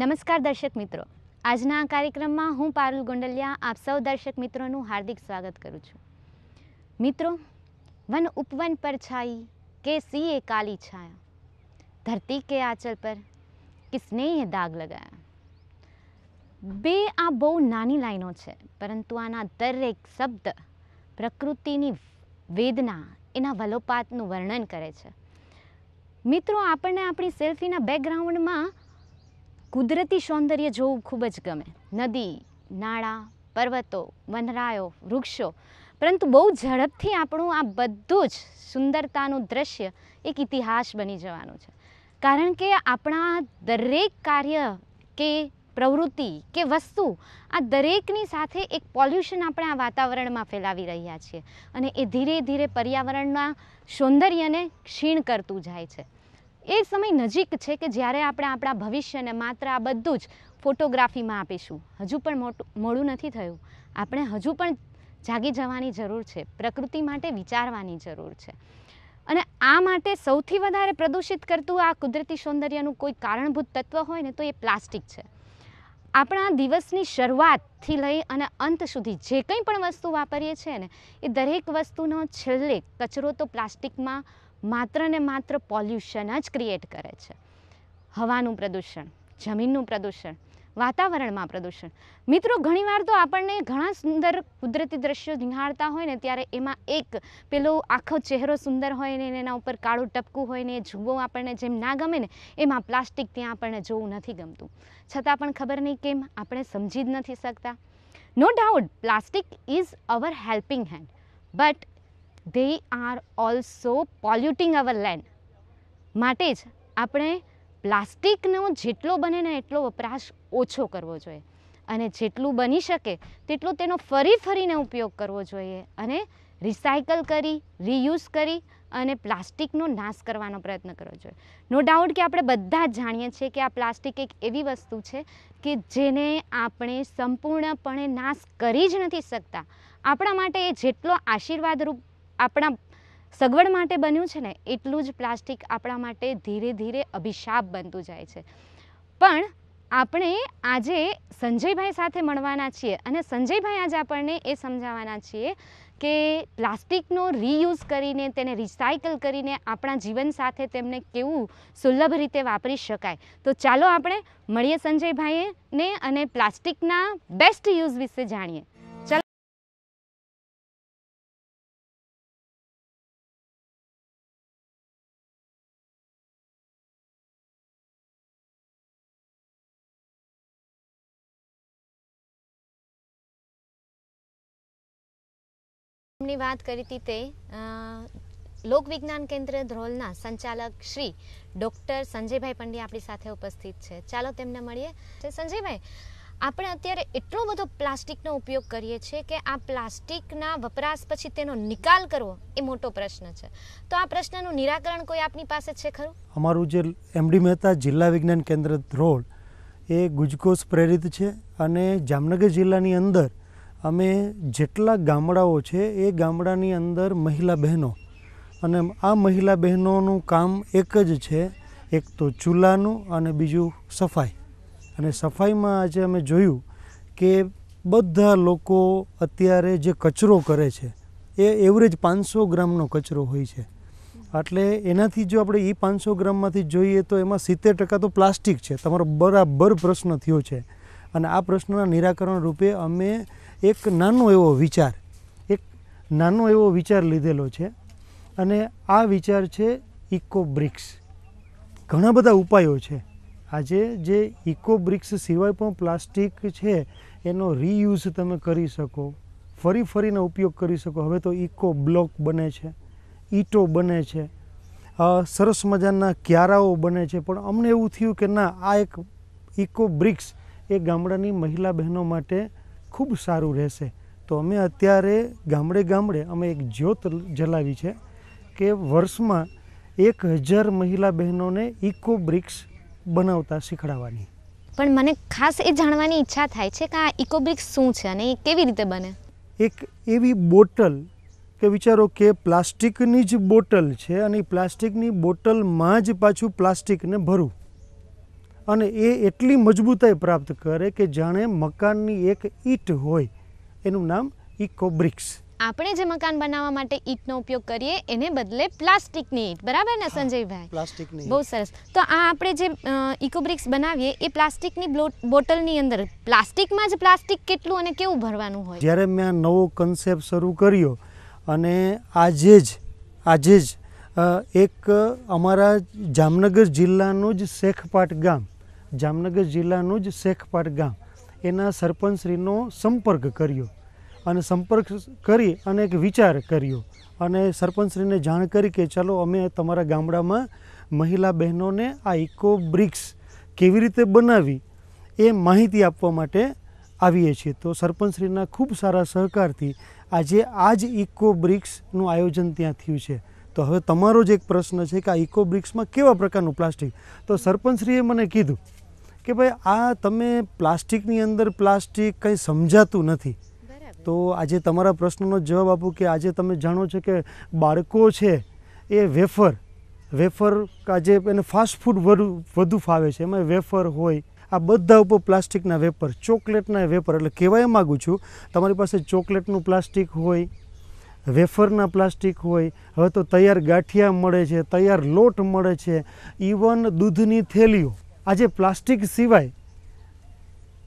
નમસ્કાર દર્શક મિત્રો આજના આ કાર્યક્રમમાં હું પારુલ ગોંડલિયા આપ સૌ દર્શક મિત્રોનું હાર્દિક સ્વાગત કરું છું મિત્રો વન ઉપવન પર છાઈ કે સીએ કાલી છાયા ધરતી કે આંચલ પર કે એ દાગ લગાયા બે આ બહુ નાની લાઈનો છે પરંતુ આના દરેક શબ્દ પ્રકૃતિની વેદના એના વલોપાતનું વર્ણન કરે છે મિત્રો આપણને આપણી સેલ્ફીના બેકગ્રાઉન્ડમાં કુદરતી સૌંદર્ય જોવું ખૂબ જ ગમે નદી નાળા પર્વતો વનરાયો વૃક્ષો પરંતુ બહુ ઝડપથી આપણું આ બધું જ સુંદરતાનું દ્રશ્ય એક ઇતિહાસ બની જવાનું છે કારણ કે આપણા દરેક કાર્ય કે પ્રવૃત્તિ કે વસ્તુ આ દરેકની સાથે એક પોલ્યુશન આપણે આ વાતાવરણમાં ફેલાવી રહ્યા છીએ અને એ ધીરે ધીરે પર્યાવરણના સૌંદર્યને ક્ષીણ કરતું જાય છે એ સમય નજીક છે કે જ્યારે આપણે આપણા ભવિષ્યને માત્ર આ બધું જ ફોટોગ્રાફીમાં આપીશું હજુ પણ મોટું મોડું નથી થયું આપણે હજુ પણ જાગી જવાની જરૂર છે પ્રકૃતિ માટે વિચારવાની જરૂર છે અને આ માટે સૌથી વધારે પ્રદૂષિત કરતું આ કુદરતી સૌંદર્યનું કોઈ કારણભૂત તત્વ હોય ને તો એ પ્લાસ્ટિક છે આપણા દિવસની શરૂઆતથી લઈ અને અંત સુધી જે કંઈ પણ વસ્તુ વાપરીએ છીએ ને એ દરેક વસ્તુનો છેલ્લે કચરો તો પ્લાસ્ટિકમાં માત્ર ને માત્ર પોલ્યુશન જ ક્રિએટ કરે છે હવાનું પ્રદૂષણ જમીનનું પ્રદૂષણ વાતાવરણમાં પ્રદૂષણ મિત્રો ઘણીવાર તો આપણને ઘણા સુંદર કુદરતી દ્રશ્યો નિહાળતા હોય ને ત્યારે એમાં એક પેલો આખો ચહેરો સુંદર હોય ને એના ઉપર કાળું ટપકું હોય ને એ જુઓ આપણને જેમ ના ગમે ને એમાં પ્લાસ્ટિક ત્યાં આપણને જોવું નથી ગમતું છતાં પણ ખબર નહીં કેમ આપણે સમજી જ નથી શકતા no doubt plastic is our helping hand but they are also polluting our land માટે જ આપણે પ્લાસ્ટિકનો જેટલો બને ને એટલો વપરાશ ઓછો કરવો જોઈએ અને જેટલું બની શકે તેટલો તેનો ફરી ફરીને ઉપયોગ કરવો જોઈએ અને રિસાયકલ કરી રીયુઝ કરી અને પ્લાસ્ટિકનો નાશ કરવાનો પ્રયત્ન કરવો જોઈએ નો ડાઉટ કે આપણે બધા જ જાણીએ છીએ કે આ પ્લાસ્ટિક એક એવી વસ્તુ છે કે જેને આપણે સંપૂર્ણપણે નાશ કરી જ નથી શકતા આપણા માટે એ જેટલો આશીર્વાદરૂપ આપણા સગવડ માટે બન્યું છે ને એટલું જ પ્લાસ્ટિક આપણા માટે ધીરે ધીરે અભિશાપ બનતું જાય છે પણ આપણે આજે સંજયભાઈ સાથે મળવાના છીએ અને સંજયભાઈ આજે આપણને એ સમજાવવાના છીએ કે પ્લાસ્ટિકનો રીયુઝ કરીને તેને રિસાયકલ કરીને આપણા જીવન સાથે તેમને કેવું સુલભ રીતે વાપરી શકાય તો ચાલો આપણે મળીએ સંજયભાઈને અને પ્લાસ્ટિકના બેસ્ટ યુઝ વિશે જાણીએ ની વાત કરી હતી તે લોકવિજ્ઞાન કેન્દ્ર ધ્રોલના સંચાલક શ્રી ડૉક્ટર સંજયભાઈ પંડ્યા આપણી સાથે ઉપસ્થિત છે ચાલો તેમને મળીએ સંજયભાઈ આપણે અત્યારે એટલો બધો પ્લાસ્ટિકનો ઉપયોગ કરીએ છીએ કે આ પ્લાસ્ટિકના વપરાશ પછી તેનો નિકાલ કરવો એ મોટો પ્રશ્ન છે તો આ પ્રશ્નનું નિરાકરણ કોઈ આપની પાસે છે ખરું અમારું જે એમડી મહેતા જિલ્લા વિજ્ઞાન કેન્દ્ર ધ્રોળ એ ગુજકોસ પ્રેરિત છે અને જામનગર જિલ્લાની અંદર અમે જેટલા ગામડાઓ છે એ ગામડાની અંદર મહિલા બહેનો અને આ મહિલા બહેનોનું કામ એક જ છે એક તો ચૂલાનું અને બીજું સફાઈ અને સફાઈમાં આજે અમે જોયું કે બધા લોકો અત્યારે જે કચરો કરે છે એ એવરેજ પાંચસો ગ્રામનો કચરો હોય છે એટલે એનાથી જો આપણે એ પાંચસો ગ્રામમાંથી જોઈએ તો એમાં સિત્તેર ટકા તો પ્લાસ્ટિક છે તમારો બરાબર પ્રશ્ન થયો છે અને આ પ્રશ્નના નિરાકરણ રૂપે અમે એક નાનો એવો વિચાર એક નાનો એવો વિચાર લીધેલો છે અને આ વિચાર છે ઇકો બ્રિક્સ ઘણા બધા ઉપાયો છે આજે જે ઇકો બ્રિક્સ સિવાય પણ પ્લાસ્ટિક છે એનો રીયુઝ તમે કરી શકો ફરી ફરીને ઉપયોગ કરી શકો હવે તો ઇકો બ્લોક બને છે ઈટો બને છે સરસ મજાના ક્યારાઓ બને છે પણ અમને એવું થયું કે ના આ એક ઇકો બ્રિક્સ એ ગામડાની મહિલા બહેનો માટે ખૂબ સારું રહેશે તો અમે અત્યારે ગામડે ગામડે અમે એક જ્યોત જલાવી છે કે વર્ષમાં એક હજાર મહિલા બહેનોને ઇકો બ્રિક્સ બનાવતા શીખડાવવાની પણ મને ખાસ એ જાણવાની ઈચ્છા થાય છે કે આ ઇકો બ્રિક્સ શું છે અને એ કેવી રીતે બને એક એવી બોટલ કે વિચારો કે પ્લાસ્ટિકની જ બોટલ છે અને એ પ્લાસ્ટિકની બોટલમાં જ પાછું પ્લાસ્ટિકને ભરવું અને એ એટલી મજબૂતાઈ પ્રાપ્ત કરે કે જાણે મકાનની એક ઈટ હોય એનું નામ ઇકોબ્રિક્સ આપણે જે મકાન બનાવવા માટે ઈંટનો ઉપયોગ કરીએ એને બદલે પ્લાસ્ટિકની ઈંટ બરાબર ને સંજયભાઈ પ્લાસ્ટિકની બહુ સરસ તો આ આપણે જે ઇકોબ્રિક્સ બનાવીએ એ પ્લાસ્ટિકની બોટલની અંદર પ્લાસ્ટિકમાં જ પ્લાસ્ટિક કેટલું અને કેવું ભરવાનું હોય જ્યારે મેં આ નવો કન્સેપ્ટ શરૂ કર્યો અને આજે જ આજે જ એક અમારા જામનગર જિલ્લાનું જ શેખપાટ ગામ જામનગર જિલ્લાનું જ શેખપાટ ગામ એના સરપંચશ્રીનો સંપર્ક કર્યો અને સંપર્ક કરી અને એક વિચાર કર્યો અને સરપંચશ્રીને જાણ કરી કે ચાલો અમે તમારા ગામડામાં મહિલા બહેનોને આ ઇકો બ્રિક્સ કેવી રીતે બનાવી એ માહિતી આપવા માટે આવીએ છીએ તો સરપંચશ્રીના ખૂબ સારા સહકારથી આજે આ જ ઇકો બ્રિક્સનું આયોજન ત્યાં થયું છે તો હવે તમારો જ એક પ્રશ્ન છે કે આ ઇકો બ્રિક્સમાં કેવા પ્રકારનું પ્લાસ્ટિક તો સરપંચશ્રીએ મને કીધું કે ભાઈ આ તમે પ્લાસ્ટિકની અંદર પ્લાસ્ટિક કંઈ સમજાતું નથી તો આજે તમારા પ્રશ્નનો જવાબ આપું કે આજે તમે જાણો છો કે બાળકો છે એ વેફર વેફર આજે એને ફાસ્ટ ફૂડ વધુ ફાવે છે એમાં વેફર હોય આ બધા ઉપર પ્લાસ્ટિકના વેપર ચોકલેટના વેપર એટલે કહેવા માગું છું તમારી પાસે ચોકલેટનું પ્લાસ્ટિક હોય વેફરના પ્લાસ્ટિક હોય હવે તો તૈયાર ગાંઠિયા મળે છે તૈયાર લોટ મળે છે ઇવન દૂધની થેલીઓ આજે પ્લાસ્ટિક સિવાય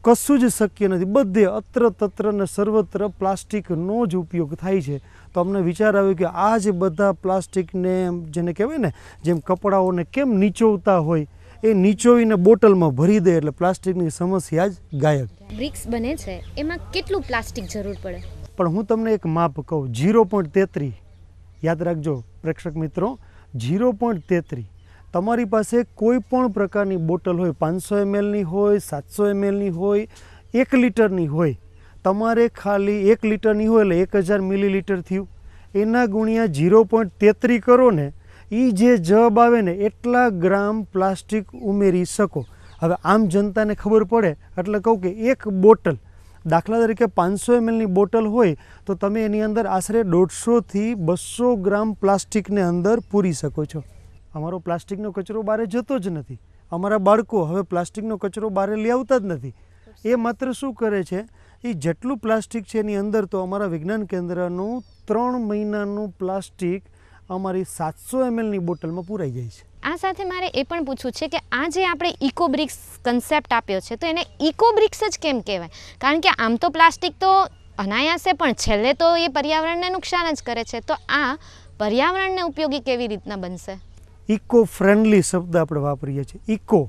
કશું જ શક્ય નથી બધે અત્ર તત્ર ને સર્વત્ર પ્લાસ્ટિકનો જ ઉપયોગ થાય છે તો અમને વિચાર આવ્યો કે આ જે બધા પ્લાસ્ટિકને જેને કહેવાય ને જેમ કપડાઓને કેમ નીચોવતા હોય એ નીચોવીને બોટલમાં ભરી દે એટલે પ્લાસ્ટિકની સમસ્યા જ ગાયબ બ્રિક્સ બને છે એમાં કેટલું પ્લાસ્ટિક જરૂર પડે પણ હું તમને એક માપ કહું ઝીરો પોઈન્ટ તેત્રી યાદ રાખજો પ્રેક્ષક મિત્રો ઝીરો પોઈન્ટ તેત્રી તમારી પાસે કોઈ પણ પ્રકારની બોટલ હોય પાંચસો એમએલની હોય સાતસો એમએલની હોય એક લીટરની હોય તમારે ખાલી એક લીટરની હોય એટલે એક હજાર મિલી મિલીલીટર થયું એના ગુણ્યા ઝીરો પોઈન્ટ તેત્રી કરો ને એ જે જબ આવે ને એટલા ગ્રામ પ્લાસ્ટિક ઉમેરી શકો હવે આમ જનતાને ખબર પડે એટલે કહું કે એક બોટલ દાખલા તરીકે પાંચસો એમએલની બોટલ હોય તો તમે એની અંદર આશરે દોઢસોથી બસો ગ્રામ પ્લાસ્ટિકને અંદર પૂરી શકો છો અમારો પ્લાસ્ટિકનો કચરો બહાર જતો જ નથી અમારા બાળકો હવે પ્લાસ્ટિકનો કચરો બહાર લઈ આવતા જ નથી એ માત્ર શું કરે છે એ જેટલું પ્લાસ્ટિક છે એની અંદર તો અમારા વિજ્ઞાન કેન્દ્રનું ત્રણ મહિનાનું પ્લાસ્ટિક અમારી સાતસો એમએલની બોટલમાં પૂરાઈ જાય છે આ સાથે મારે એ પણ પૂછવું છે કે આ જે આપણે ઇકો બ્રિક્સ કન્સેપ્ટ આપ્યો છે તો એને ઇકો બ્રિક્સ જ કેમ કહેવાય કારણ કે આમ તો પ્લાસ્ટિક તો અનાયાસે પણ છેલ્લે તો એ પર્યાવરણને નુકસાન જ કરે છે તો આ પર્યાવરણને ઉપયોગી કેવી રીતના બનશે ઇકો ફ્રેન્ડલી શબ્દ આપણે વાપરીએ છીએ ઇકો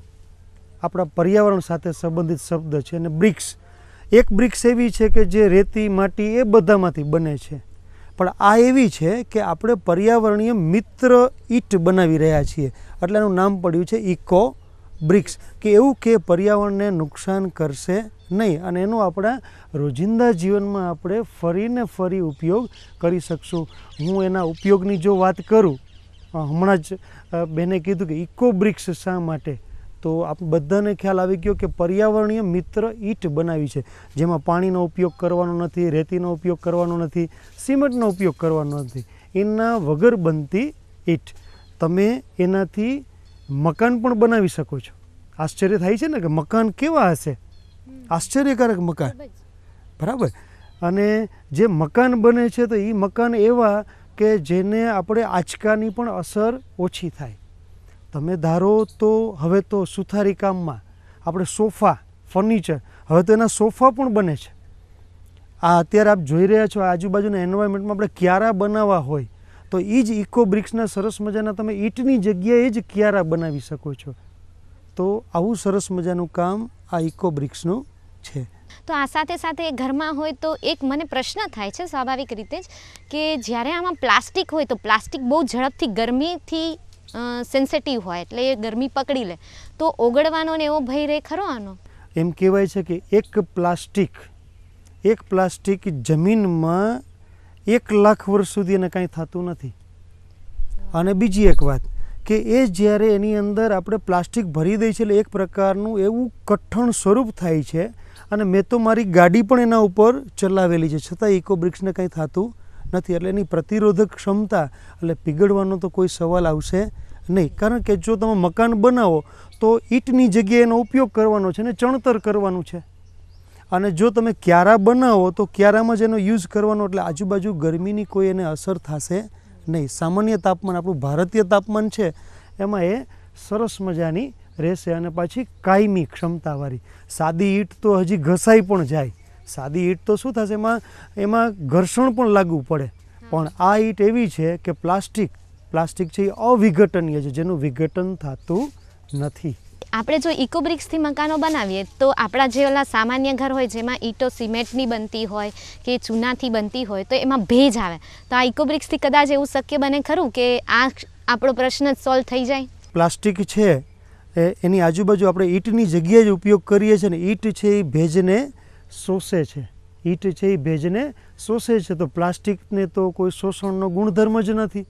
આપણા પર્યાવરણ સાથે સંબંધિત શબ્દ છે અને બ્રિક્સ એક બ્રિક્સ એવી છે કે જે રેતી માટી એ બધામાંથી બને છે પણ આ એવી છે કે આપણે પર્યાવરણીય મિત્ર ઈટ બનાવી રહ્યા છીએ એટલે એનું નામ પડ્યું છે ઇકો બ્રિક્સ કે એવું કે પર્યાવરણને નુકસાન કરશે નહીં અને એનો આપણા રોજિંદા જીવનમાં આપણે ફરીને ફરી ઉપયોગ કરી શકશું હું એના ઉપયોગની જો વાત કરું હમણાં જ બેને કીધું કે ઇકો બ્રિક્સ શા માટે તો આપ બધાને ખ્યાલ આવી ગયો કે પર્યાવરણીય મિત્ર ઈટ બનાવી છે જેમાં પાણીનો ઉપયોગ કરવાનો નથી રેતીનો ઉપયોગ કરવાનો નથી સિમેન્ટનો ઉપયોગ કરવાનો નથી એના વગર બનતી ઈટ તમે એનાથી મકાન પણ બનાવી શકો છો આશ્ચર્ય થાય છે ને કે મકાન કેવા હશે આશ્ચર્યકારક મકાન બરાબર અને જે મકાન બને છે તો એ મકાન એવા કે જેને આપણે આંચકાની પણ અસર ઓછી થાય તમે ધારો તો હવે તો સુથારી કામમાં આપણે સોફા ફર્નિચર હવે તો એના સોફા પણ બને છે આ અત્યારે આપ જોઈ રહ્યા છો આજુબાજુના એન્વાયરમેન્ટમાં આપણે ક્યારા બનાવવા હોય તો એ જ ઇકો બ્રિક્સના સરસ મજાના તમે ઈંટની જગ્યાએ જ ક્યારા બનાવી શકો છો તો આવું સરસ મજાનું કામ આ ઇકો બ્રિક્સનું છે તો આ સાથે સાથે ઘરમાં હોય તો એક મને પ્રશ્ન થાય છે સ્વાભાવિક રીતે જ કે જ્યારે આમાં પ્લાસ્ટિક હોય તો પ્લાસ્ટિક બહુ ઝડપથી ગરમીથી સેન્સિટિવ હોય એટલે એ ગરમી પકડી લે તો ઓગળવાનો ને એવો ભય રહે ખરો આનો એમ કહેવાય છે કે એક પ્લાસ્ટિક એક પ્લાસ્ટિક જમીનમાં એક લાખ વર્ષ સુધી એને કાંઈ થતું નથી અને બીજી એક વાત કે એ જ્યારે એની અંદર આપણે પ્લાસ્ટિક ભરી દઈએ છીએ એટલે એક પ્રકારનું એવું કઠણ સ્વરૂપ થાય છે અને મેં તો મારી ગાડી પણ એના ઉપર ચલાવેલી છે છતાં ઇકો બ્રિક્સને કંઈ થતું નથી એટલે એની પ્રતિરોધક ક્ષમતા એટલે પીગળવાનો તો કોઈ સવાલ આવશે નહીં કારણ કે જો તમે મકાન બનાવો તો ઈંટની જગ્યાએ એનો ઉપયોગ કરવાનો છે ને ચણતર કરવાનું છે અને જો તમે ક્યારા બનાવો તો ક્યારામાં જ એનો યુઝ કરવાનો એટલે આજુબાજુ ગરમીની કોઈ એને અસર થશે નહીં સામાન્ય તાપમાન આપણું ભારતીય તાપમાન છે એમાં એ સરસ મજાની રહેશે અને પાછી કાયમી ક્ષમતાવાળી સાદી ઈંટ તો હજી ઘસાઈ પણ જાય સાદી ઈંટ તો શું થશે એમાં એમાં ઘર્ષણ પણ લાગવું પડે પણ આ ઈંટ એવી છે કે પ્લાસ્ટિક પ્લાસ્ટિક છે એ અવિઘટનીય છે જેનું વિઘટન થતું નથી આપણે જો ઇકોબ્રિક્સથી મકાનો બનાવીએ તો આપણા જે ઓલા સામાન્ય ઘર હોય જેમાં ઈંટો સિમેન્ટની બનતી હોય કે ચૂનાથી બનતી હોય તો એમાં ભેજ આવે તો આ ઇકોબ્રિક્સથી કદાચ એવું શક્ય બને ખરું કે આ આપણો પ્રશ્ન જ સોલ્વ થઈ જાય પ્લાસ્ટિક છે એની આજુબાજુ આપણે ઈંટની જગ્યાએ જ ઉપયોગ કરીએ છીએ ને ઈંટ છે એ ભેજને શોષે છે ઈંટ છે એ ભેજને શોષે છે તો પ્લાસ્ટિકને તો કોઈ શોષણનો ગુણધર્મ જ નથી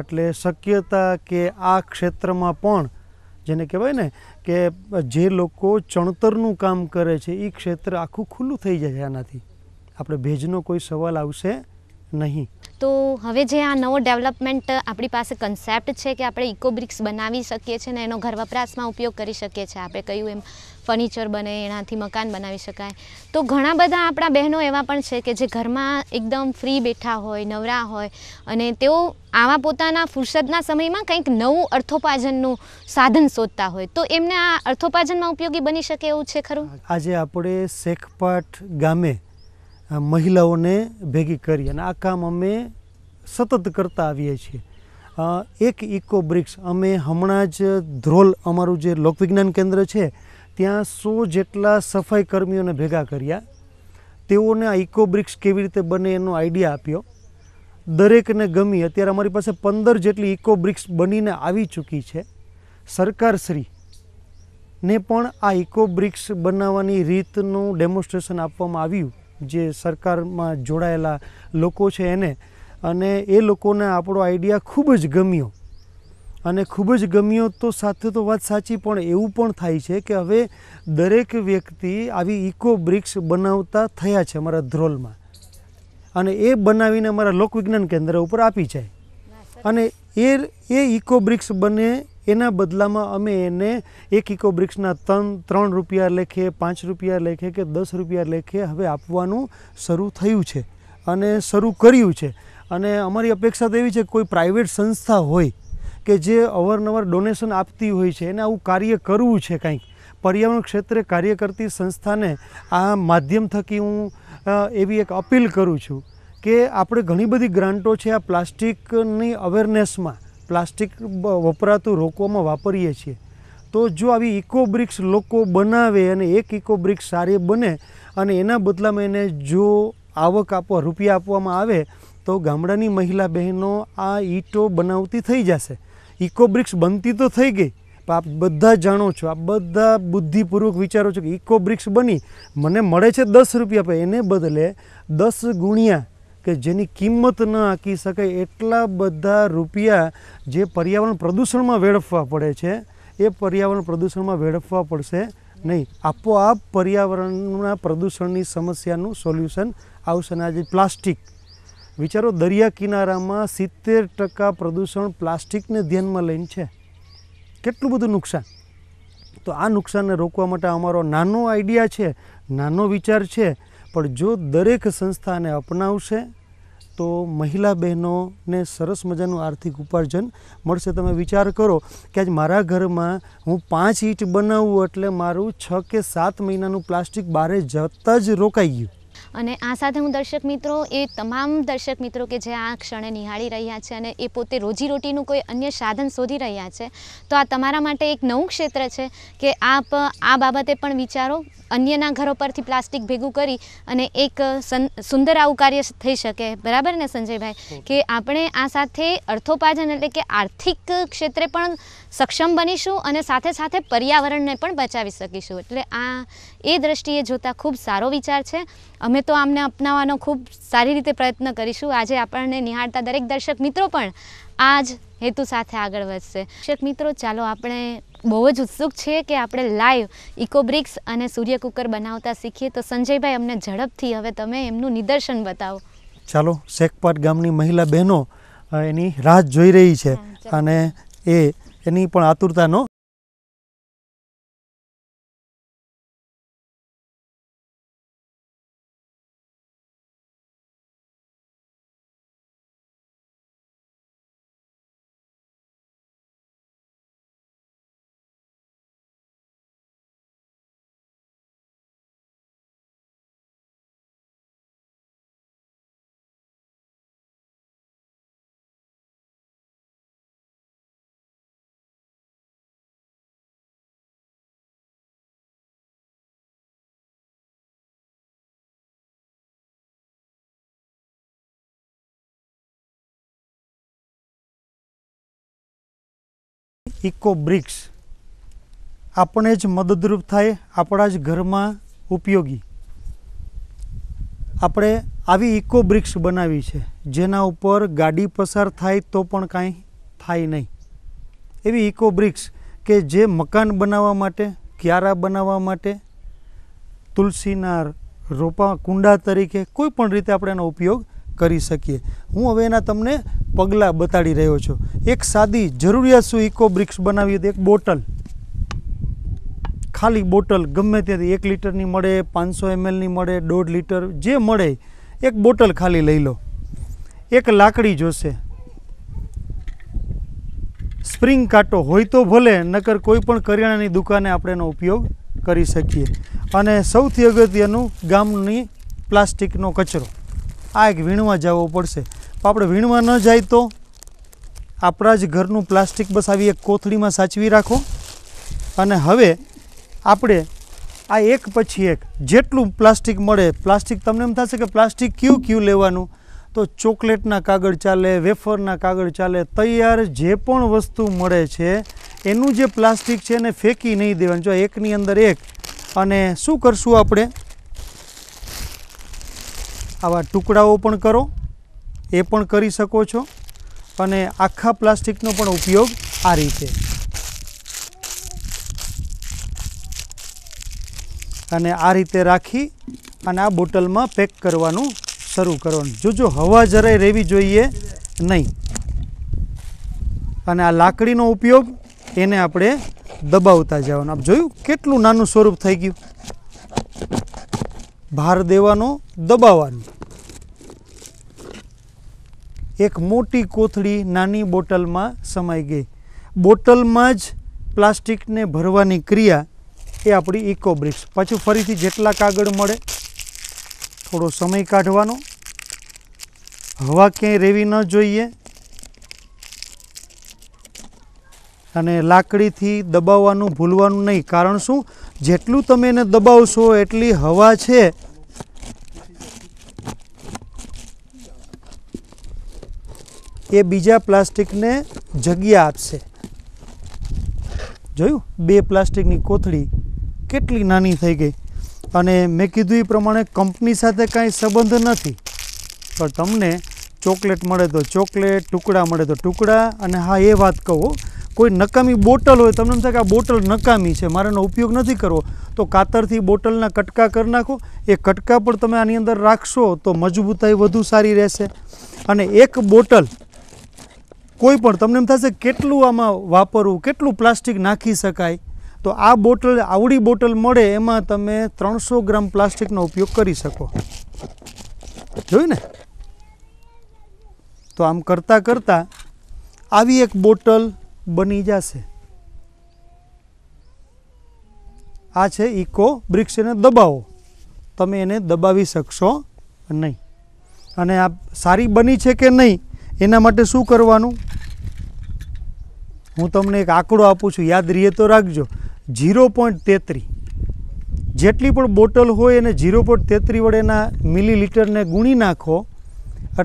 એટલે શક્યતા કે આ ક્ષેત્રમાં પણ જેને કહેવાય ને કે જે લોકો ચણતરનું કામ કરે છે એ ક્ષેત્ર આખું ખુલ્લું થઈ જાય આનાથી આપણે ભેજનો કોઈ સવાલ આવશે નહીં તો હવે જે આ નવો ડેવલપમેન્ટ આપણી પાસે કન્સેપ્ટ છે કે આપણે ઇકો બ્રિક્સ બનાવી શકીએ છીએ ને એનો ઘર વપરાશમાં ઉપયોગ કરી શકીએ છીએ આપણે કહ્યું એમ ફર્નિચર બને એનાથી મકાન બનાવી શકાય તો ઘણા બધા આપણા બહેનો એવા પણ છે કે જે ઘરમાં એકદમ ફ્રી બેઠા હોય નવરા હોય અને તેઓ આવા પોતાના ફુરસદના સમયમાં કંઈક નવું અર્થોપાર્જનનું સાધન શોધતા હોય તો એમને આ અર્થોપાર્જનમાં ઉપયોગી બની શકે એવું છે ખરું આજે આપણે શેખપાટ ગામે મહિલાઓને ભેગી કરી અને આ કામ અમે સતત કરતા આવીએ છીએ એક ઇકો બ્રિક્સ અમે હમણાં જ ધ્રોલ અમારું જે લોકવિજ્ઞાન કેન્દ્ર છે ત્યાં સો જેટલા સફાઈ કર્મીઓને ભેગા કર્યા તેઓને આ ઇકો બ્રિક્સ કેવી રીતે બને એનો આઈડિયા આપ્યો દરેકને ગમી અત્યારે અમારી પાસે પંદર જેટલી ઇકો બ્રિક્સ બનીને આવી ચૂકી છે સરકારશ્રી ને પણ આ ઇકો બ્રિક્સ બનાવવાની રીતનું ડેમોન્સ્ટ્રેશન આપવામાં આવ્યું જે સરકારમાં જોડાયેલા લોકો છે એને અને એ લોકોને આપણો આઈડિયા ખૂબ જ ગમ્યો અને ખૂબ જ ગમ્યો તો સાથે તો વાત સાચી પણ એવું પણ થાય છે કે હવે દરેક વ્યક્તિ આવી ઇકો બ્રિક્સ બનાવતા થયા છે અમારા ધ્રોલમાં અને એ બનાવીને અમારા લોકવિજ્ઞાન કેન્દ્ર ઉપર આપી જાય અને એ એ ઇકો બ્રિક્સ બને એના બદલામાં અમે એને એક ઇકો બ્રિક્સના ત્રણ ત્રણ રૂપિયા લેખે પાંચ રૂપિયા લેખે કે દસ રૂપિયા લેખે હવે આપવાનું શરૂ થયું છે અને શરૂ કર્યું છે અને અમારી અપેક્ષા તો એવી છે કે કોઈ પ્રાઇવેટ સંસ્થા હોય કે જે અવારનવાર ડોનેશન આપતી હોય છે એને આવું કાર્ય કરવું છે કંઈક પર્યાવરણ ક્ષેત્રે કાર્ય કરતી સંસ્થાને આ માધ્યમ થકી હું એવી એક અપીલ કરું છું કે આપણે ઘણી બધી ગ્રાન્ટો છે આ પ્લાસ્ટિકની અવેરનેસમાં પ્લાસ્ટિક વપરાતું રોકવામાં વાપરીએ છીએ તો જો આવી ઇકો બ્રિક્સ લોકો બનાવે અને એક ઇકો બ્રિક્સ સારી બને અને એના બદલામાં એને જો આવક આપવા રૂપિયા આપવામાં આવે તો ગામડાની મહિલા બહેનો આ ઈંટો બનાવતી થઈ જશે ઇકો બ્રિક્સ બનતી તો થઈ ગઈ પણ આપ બધા જાણો છો આપ બધા બુદ્ધિપૂર્વક વિચારો છો કે ઇકો બ્રિક્સ બની મને મળે છે દસ રૂપિયા પણ એને બદલે દસ ગુણ્યા કે જેની કિંમત ન આંકી શકાય એટલા બધા રૂપિયા જે પર્યાવરણ પ્રદૂષણમાં વેડફવા પડે છે એ પર્યાવરણ પ્રદૂષણમાં વેડફવા પડશે નહીં આપોઆપ પર્યાવરણના પ્રદૂષણની સમસ્યાનું સોલ્યુશન આવશે અને આજે પ્લાસ્ટિક વિચારો દરિયા કિનારામાં સિત્તેર ટકા પ્રદૂષણ પ્લાસ્ટિકને ધ્યાનમાં લઈને છે કેટલું બધું નુકસાન તો આ નુકસાનને રોકવા માટે અમારો નાનો આઈડિયા છે નાનો વિચાર છે પણ જો દરેક સંસ્થાને અપનાવશે તો મહિલા બહેનોને સરસ મજાનું આર્થિક ઉપાર્જન મળશે તમે વિચાર કરો કે આજ મારા ઘરમાં હું પાંચ ઈંટ બનાવું એટલે મારું છ કે સાત મહિનાનું પ્લાસ્ટિક બહારે જતાં જ રોકાઈ ગયું અને આ સાથે હું દર્શક મિત્રો એ તમામ દર્શક મિત્રો કે જે આ ક્ષણે નિહાળી રહ્યા છે અને એ પોતે રોજીરોટીનું કોઈ અન્ય સાધન શોધી રહ્યા છે તો આ તમારા માટે એક નવું ક્ષેત્ર છે કે આપ આ બાબતે પણ વિચારો અન્યના ઘરો પરથી પ્લાસ્ટિક ભેગું કરી અને એક સુંદર આવું કાર્ય થઈ શકે બરાબર ને સંજયભાઈ કે આપણે આ સાથે અર્થોપાર્જન એટલે કે આર્થિક ક્ષેત્રે પણ સક્ષમ બનીશું અને સાથે સાથે પર્યાવરણને પણ બચાવી શકીશું એટલે આ એ દ્રષ્ટિએ જોતા ખૂબ સારો વિચાર છે અમે તો આમને અપનાવવાનો ખૂબ સારી રીતે પ્રયત્ન કરીશું આજે આપણને નિહાળતા દરેક દર્શક મિત્રો પણ આ જ હેતુ સાથે આગળ વધશે દર્શક મિત્રો ચાલો આપણે બહુ જ ઉત્સુક છીએ કે આપણે લાઈવ ઇકોબ્રિક્સ અને સૂર્ય કુકર બનાવતા શીખીએ તો સંજયભાઈ અમને ઝડપથી હવે તમે એમનું નિદર્શન બતાવો ચાલો શેખપાટ ગામની મહિલા બહેનો એની રાહ જોઈ રહી છે અને એ એની પણ આતુરતાનો ઇકો બ્રિક્સ આપણે જ મદદરૂપ થાય આપણા જ ઘરમાં ઉપયોગી આપણે આવી ઇકો બ્રિક્સ બનાવી છે જેના ઉપર ગાડી પસાર થાય તો પણ કાંઈ થાય નહીં એવી ઇકો બ્રિક્સ કે જે મકાન બનાવવા માટે ક્યારા બનાવવા માટે તુલસીના રોપા કુંડા તરીકે કોઈ પણ રીતે આપણે એનો ઉપયોગ કરી શકીએ હું હવે એના તમને પગલાં બતાડી રહ્યો છો એક સાદી જરૂરિયાત શું ઇકો બ્રિક્સ બનાવી હતી એક બોટલ ખાલી બોટલ ગમે ત્યાંથી એક લીટરની મળે પાંચસો એમએલની મળે દોઢ લીટર જે મળે એક બોટલ ખાલી લઈ લો એક લાકડી જોશે સ્પ્રિંગ કાંટો હોય તો ભલે નકર કોઈ પણ કરિયાણાની દુકાને આપણે એનો ઉપયોગ કરી શકીએ અને સૌથી અગત્યનું ગામની પ્લાસ્ટિકનો કચરો આ એક વીણવા જવો પડશે આપણે વીણમાં ન જાય તો આપણા જ ઘરનું પ્લાસ્ટિક બસ આવી એક કોથળીમાં સાચવી રાખો અને હવે આપણે આ એક પછી એક જેટલું પ્લાસ્ટિક મળે પ્લાસ્ટિક તમને એમ થશે કે પ્લાસ્ટિક ક્યુ ક્યુ લેવાનું તો ચોકલેટના કાગળ ચાલે વેફરના કાગળ ચાલે તૈયાર જે પણ વસ્તુ મળે છે એનું જે પ્લાસ્ટિક છે એને ફેંકી નહીં દેવાનું જો એકની અંદર એક અને શું કરશું આપણે આવા ટુકડાઓ પણ કરો એ પણ કરી શકો છો અને આખા પ્લાસ્ટિકનો પણ ઉપયોગ આ રીતે અને આ રીતે રાખી અને આ બોટલમાં પેક કરવાનું શરૂ કરવાનું જોજો હવા જરાય રહેવી જોઈએ નહીં અને આ લાકડીનો ઉપયોગ એને આપણે દબાવતા જવાનું આપ જોયું કેટલું નાનું સ્વરૂપ થઈ ગયું ભાર દેવાનો દબાવવાનું એક મોટી કોથળી નાની બોટલમાં સમાઈ ગઈ બોટલમાં જ પ્લાસ્ટિકને ભરવાની ક્રિયા એ આપણી ઇકો બ્રિક્સ પાછું ફરીથી જેટલા કાગળ મળે થોડો સમય કાઢવાનો હવા ક્યાંય રેવી ન જોઈએ અને લાકડીથી દબાવવાનું ભૂલવાનું નહીં કારણ શું જેટલું તમે એને દબાવશો એટલી હવા છે એ બીજા પ્લાસ્ટિકને જગ્યા આપશે જોયું બે પ્લાસ્ટિકની કોથળી કેટલી નાની થઈ ગઈ અને મેં કીધું એ પ્રમાણે કંપની સાથે કાંઈ સંબંધ નથી પણ તમને ચોકલેટ મળે તો ચોકલેટ ટુકડા મળે તો ટુકડા અને હા એ વાત કહો કોઈ નકામી બોટલ હોય તમને એમ થાય કે આ બોટલ નકામી છે મારે એનો ઉપયોગ નથી કરવો તો કાતરથી બોટલના કટકા કરી નાખો એ કટકા પણ તમે આની અંદર રાખશો તો મજબૂતાઈ વધુ સારી રહેશે અને એક બોટલ કોઈ પણ તમને એમ થશે કેટલું આમાં વાપરવું કેટલું પ્લાસ્ટિક નાખી શકાય તો આ બોટલ આવડી બોટલ મળે એમાં તમે ત્રણસો ગ્રામ પ્લાસ્ટિકનો ઉપયોગ કરી શકો જોયું ને તો આમ કરતાં કરતાં આવી એક બોટલ બની જશે આ છે ઇકો બ્રિક્સ એને દબાવો તમે એને દબાવી શકશો નહીં અને આ સારી બની છે કે નહીં એના માટે શું કરવાનું હું તમને એક આંકડો આપું છું યાદ રહીએ તો રાખજો ઝીરો પોઈન્ટ તેત્રી જેટલી પણ બોટલ હોય એને ઝીરો પોઈન્ટ તેત્રી વડે એના મિલી મિલીલીટરને ગુણી નાખો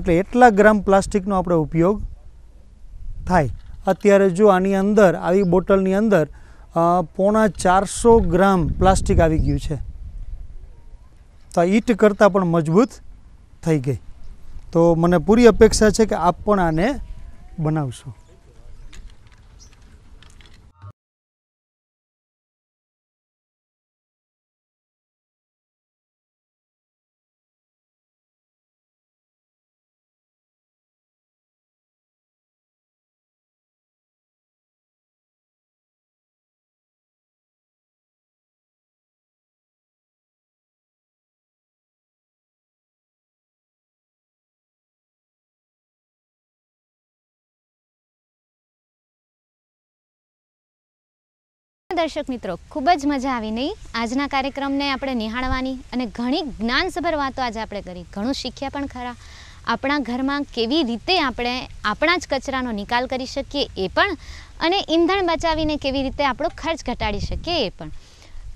એટલે એટલા ગ્રામ પ્લાસ્ટિકનો આપણે ઉપયોગ થાય અત્યારે જો આની અંદર આવી બોટલની અંદર પોણા ચારસો ગ્રામ પ્લાસ્ટિક આવી ગયું છે તો ઈટ કરતાં પણ મજબૂત થઈ ગઈ તો મને પૂરી અપેક્ષા છે કે આપ પણ આને બનાવશો દર્શક મિત્રો ખૂબ જ મજા આવી નહીં આજના કાર્યક્રમને આપણે નિહાળવાની અને ઘણી જ્ઞાનસભર વાતો આજે આપણે કરી ઘણું શીખ્યા પણ ખરા આપણા ઘરમાં કેવી રીતે આપણે આપણા જ કચરાનો નિકાલ કરી શકીએ એ પણ અને ઈંધણ બચાવીને કેવી રીતે આપણો ખર્ચ ઘટાડી શકીએ એ પણ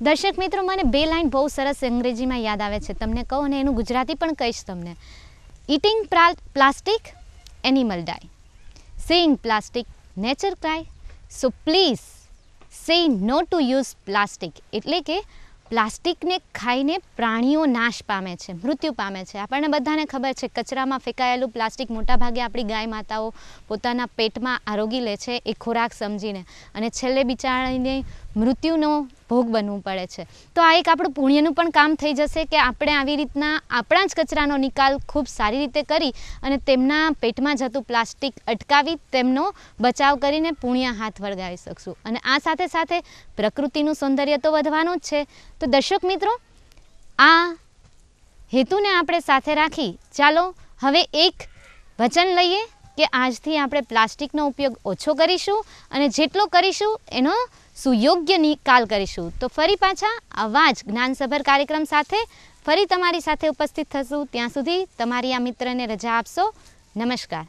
દર્શક મિત્રો મને બે લાઇન બહુ સરસ અંગ્રેજીમાં યાદ આવે છે તમને કહું અને એનું ગુજરાતી પણ કહીશ તમને eating plastic animal die saying plastic nature cry so please say no to use plastic એટલે કે પ્લાસ્ટિકને ખાઈને પ્રાણીઓ નાશ પામે છે મૃત્યુ પામે છે આપણને બધાને ખબર છે કચરામાં ફેંકાયેલું પ્લાસ્ટિક મોટાભાગે આપણી ગાય માતાઓ પોતાના પેટમાં આરોગી લે છે એ ખોરાક સમજીને અને છેલ્લે બિચારાને મૃત્યુનો ભોગ બનવું પડે છે તો આ એક આપણું પુણ્યનું પણ કામ થઈ જશે કે આપણે આવી રીતના આપણા જ કચરાનો નિકાલ ખૂબ સારી રીતે કરી અને તેમના પેટમાં જતું પ્લાસ્ટિક અટકાવી તેમનો બચાવ કરીને પુણ્ય હાથ વળગાવી શકશું અને આ સાથે સાથે પ્રકૃતિનું સૌંદર્ય તો વધવાનું જ છે તો દર્શક મિત્રો આ હેતુને આપણે સાથે રાખી ચાલો હવે એક વચન લઈએ કે આજથી આપણે પ્લાસ્ટિકનો ઉપયોગ ઓછો કરીશું અને જેટલો કરીશું એનો સુયોગ્યની કાલ કરીશું તો ફરી પાછા આવા જ જ્ઞાનસભર કાર્યક્રમ સાથે ફરી તમારી સાથે ઉપસ્થિત થશું ત્યાં સુધી તમારી આ મિત્રને રજા આપશો નમસ્કાર